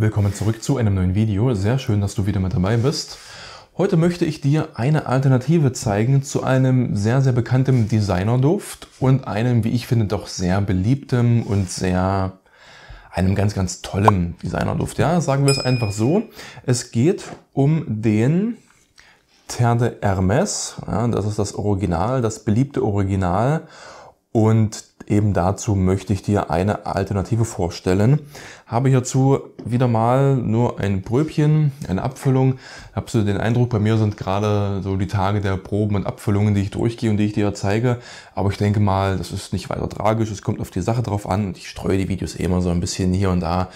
Willkommen zurück zu einem neuen Video. Sehr schön, dass du wieder mit dabei bist. Heute möchte ich dir eine Alternative zeigen zu einem sehr, sehr bekannten Designerduft und einem, wie ich finde, doch sehr beliebtem und sehr einem ganz, ganz tollen Designerduft. Ja, sagen wir es einfach so. Es geht um den Terre de Hermes. Ja, das ist das Original, das beliebte Original. Und eben dazu möchte ich dir eine Alternative vorstellen. Habe hierzu wieder mal nur ein Bröbchen, eine Abfüllung. Habe so den Eindruck, bei mir sind gerade so die Tage der Proben und Abfüllungen, die ich durchgehe und die ich dir zeige. Aber ich denke mal, das ist nicht weiter tragisch. Es kommt auf die Sache drauf an und ich streue die Videos eh immer so ein bisschen hier und da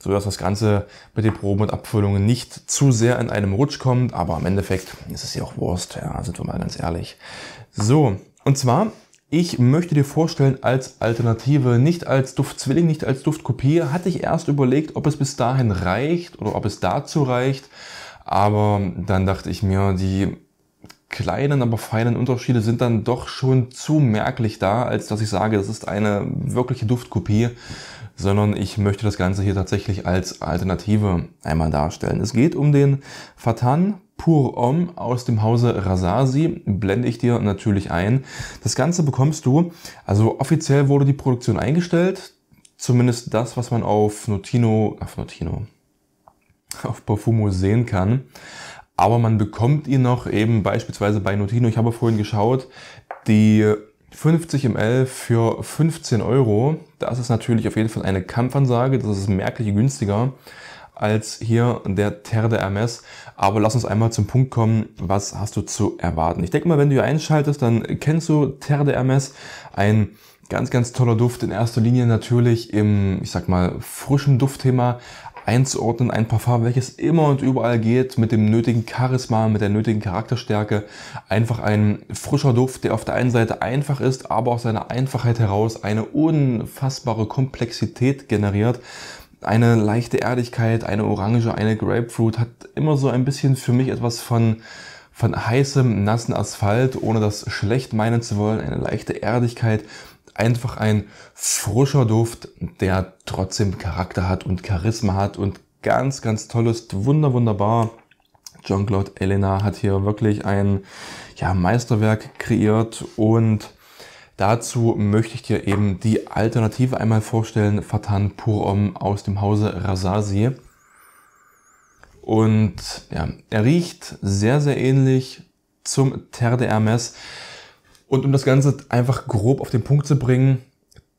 so dass das Ganze mit den Proben und Abfüllungen nicht zu sehr in einem Rutsch kommt, aber im Endeffekt ist es ja auch Wurst, ja, sind wir mal ganz ehrlich. So, und zwar ich möchte dir vorstellen als Alternative, nicht als Duftzwilling, nicht als Duftkopie. Hatte ich erst überlegt, ob es bis dahin reicht oder ob es dazu reicht. Aber dann dachte ich mir, die kleinen, aber feinen Unterschiede sind dann doch schon zu merklich da, als dass ich sage, das ist eine wirkliche Duftkopie sondern ich möchte das Ganze hier tatsächlich als Alternative einmal darstellen. Es geht um den Fatan Pur Om aus dem Hause Rasasi, blende ich dir natürlich ein. Das Ganze bekommst du, also offiziell wurde die Produktion eingestellt, zumindest das, was man auf Notino, auf Notino, auf Parfumo sehen kann. Aber man bekommt ihn noch eben beispielsweise bei Notino. Ich habe vorhin geschaut, die 50 ml für 15 Euro. Das ist natürlich auf jeden Fall eine Kampfansage. Das ist merklich günstiger als hier der Terre de Hermes. Aber lass uns einmal zum Punkt kommen, was hast du zu erwarten? Ich denke mal, wenn du hier einschaltest, dann kennst du Terre de Hermes, ein ganz, ganz toller Duft in erster Linie natürlich im, ich sag mal, frischen Duftthema, einzuordnen. Ein Parfum, welches immer und überall geht, mit dem nötigen Charisma, mit der nötigen Charakterstärke. Einfach ein frischer Duft, der auf der einen Seite einfach ist, aber aus seiner Einfachheit heraus eine unfassbare Komplexität generiert eine leichte Erdigkeit, eine Orange, eine Grapefruit hat immer so ein bisschen für mich etwas von, von heißem, nassen Asphalt, ohne das schlecht meinen zu wollen, eine leichte Erdigkeit, einfach ein frischer Duft, der trotzdem Charakter hat und Charisma hat und ganz, ganz toll ist, wunder, wunderbar. Jean-Claude Elena hat hier wirklich ein ja, Meisterwerk kreiert und dazu möchte ich dir eben die Alternative einmal vorstellen, Fatan Pur Om aus dem Hause Rasasi. Und ja, er riecht sehr, sehr ähnlich zum Terre de Hermes. Und um das Ganze einfach grob auf den Punkt zu bringen,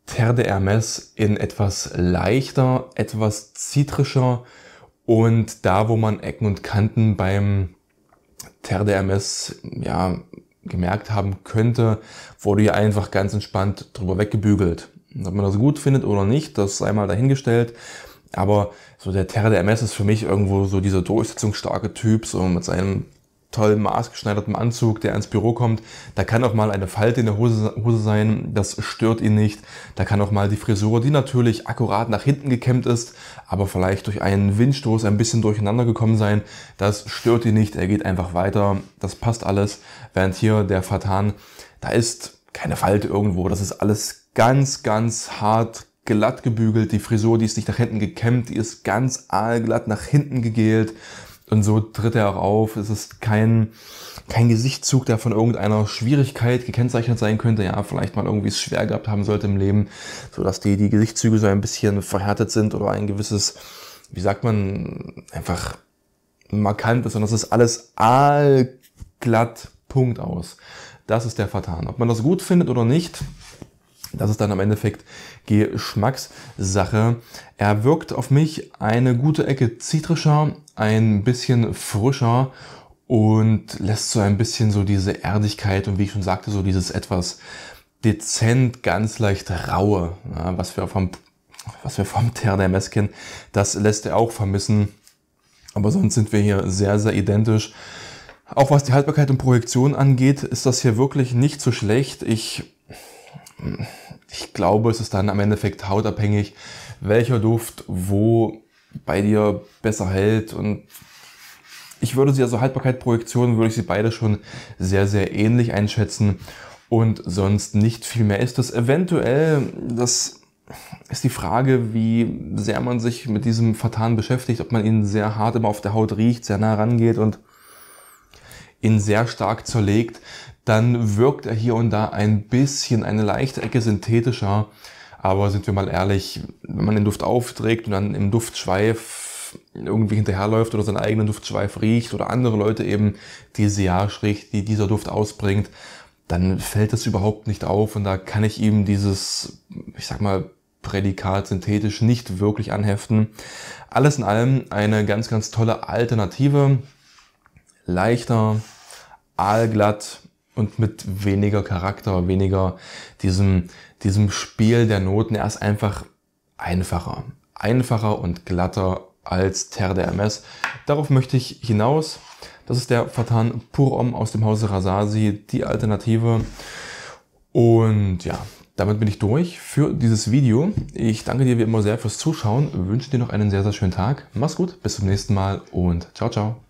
Terre de Hermes in etwas leichter, etwas zitrischer und da, wo man Ecken und Kanten beim Terre de Hermes ja, gemerkt haben könnte, wurde hier einfach ganz entspannt drüber weggebügelt. Ob man das gut findet oder nicht, das sei mal dahingestellt. Aber so der Terre de Hermes ist für mich irgendwo so dieser durchsetzungsstarke Typ, so mit seinem toll maßgeschneiderten Anzug, der ins Büro kommt. Da kann auch mal eine Falte in der Hose, Hose sein, das stört ihn nicht. Da kann auch mal die Frisur, die natürlich akkurat nach hinten gekämmt ist, aber vielleicht durch einen Windstoß ein bisschen durcheinander gekommen sein. Das stört ihn nicht, er geht einfach weiter, das passt alles. Während hier der Fatan, da ist keine Falte irgendwo, das ist alles ganz, ganz hart glatt gebügelt. Die Frisur, die ist nicht nach hinten gekämmt, die ist ganz aalglatt nach hinten gegelt. Und so tritt er auch auf. Es ist kein, kein Gesichtszug, der von irgendeiner Schwierigkeit gekennzeichnet sein könnte. Ja, vielleicht mal irgendwie es schwer gehabt haben sollte im Leben, so dass die, die Gesichtszüge so ein bisschen verhärtet sind oder ein gewisses, wie sagt man, einfach markant ist. Und das ist alles aalglatt, Punkt aus. Das ist der Vertan. Ob man das gut findet oder nicht, das ist dann im Endeffekt Geschmackssache. Er wirkt auf mich eine gute Ecke zitrischer, ein bisschen frischer und lässt so ein bisschen so diese Erdigkeit und wie ich schon sagte, so dieses etwas dezent, ganz leicht raue, ja, was wir vom was wir vom Terre der Mess kennen, das lässt er auch vermissen. Aber sonst sind wir hier sehr, sehr identisch. Auch was die Haltbarkeit und Projektion angeht, ist das hier wirklich nicht so schlecht. Ich, ich glaube, es ist dann am Endeffekt hautabhängig, welcher Duft wo bei dir besser hält. Und ich würde sie, also Haltbarkeit, Projektion, würde ich sie beide schon sehr, sehr ähnlich einschätzen. Und sonst nicht viel mehr ist das. Eventuell, das ist die Frage, wie sehr man sich mit diesem Vertan beschäftigt, ob man ihn sehr hart immer auf der Haut riecht, sehr nah rangeht und ihn sehr stark zerlegt, dann wirkt er hier und da ein bisschen eine leichte Ecke synthetischer aber sind wir mal ehrlich, wenn man den Duft aufträgt und dann im Duftschweif irgendwie hinterherläuft oder seinen eigenen Duftschweif riecht oder andere Leute eben diese Jahre riecht, die dieser Duft ausbringt, dann fällt das überhaupt nicht auf und da kann ich ihm dieses, ich sag mal, Prädikat synthetisch nicht wirklich anheften. Alles in allem eine ganz, ganz tolle Alternative. Leichter, aalglatt, und mit weniger Charakter, weniger diesem, diesem Spiel der Noten. Er ist einfach einfacher. Einfacher und glatter als Terre de Hermes. Darauf möchte ich hinaus. Das ist der Fatan Purom aus dem Hause Rasasi, die Alternative. Und ja, damit bin ich durch für dieses Video. Ich danke dir wie immer sehr fürs Zuschauen, wünsche dir noch einen sehr, sehr schönen Tag. Mach's gut, bis zum nächsten Mal und ciao, ciao.